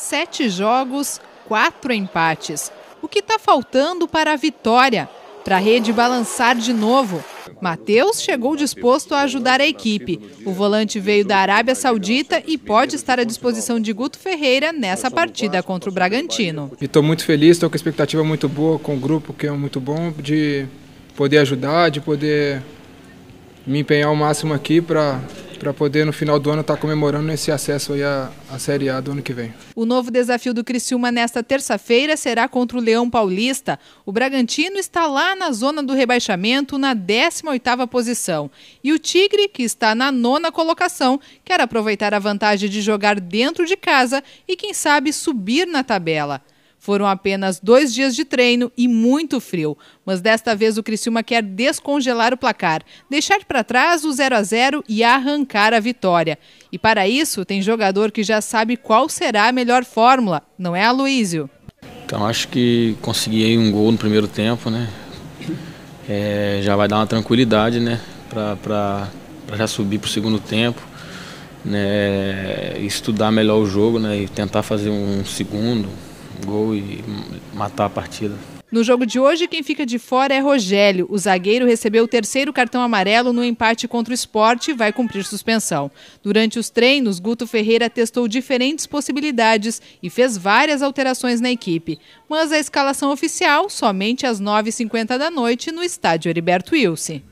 Sete jogos, quatro empates. O que está faltando para a vitória? Para a rede balançar de novo. Matheus chegou disposto a ajudar a equipe. O volante veio da Arábia Saudita e pode estar à disposição de Guto Ferreira nessa partida contra o Bragantino. Estou muito feliz, estou com expectativa muito boa, com o grupo que é muito bom, de poder ajudar, de poder me empenhar o máximo aqui para para poder no final do ano estar tá comemorando esse acesso aí à, à Série A do ano que vem. O novo desafio do Criciúma nesta terça-feira será contra o Leão Paulista. O Bragantino está lá na zona do rebaixamento, na 18ª posição. E o Tigre, que está na nona colocação, quer aproveitar a vantagem de jogar dentro de casa e quem sabe subir na tabela. Foram apenas dois dias de treino e muito frio, mas desta vez o Criciúma quer descongelar o placar, deixar para trás o 0 a 0 e arrancar a vitória. E para isso, tem jogador que já sabe qual será a melhor fórmula, não é, Aloísio? Então, acho que consegui um gol no primeiro tempo, né? É, já vai dar uma tranquilidade, né? Para já subir para o segundo tempo, né? Estudar melhor o jogo, né? E tentar fazer um segundo, gol e matar a partida. No jogo de hoje, quem fica de fora é Rogério. O zagueiro recebeu o terceiro cartão amarelo no empate contra o esporte e vai cumprir suspensão. Durante os treinos, Guto Ferreira testou diferentes possibilidades e fez várias alterações na equipe. Mas a escalação oficial somente às 9h50 da noite no estádio Heriberto Wilson.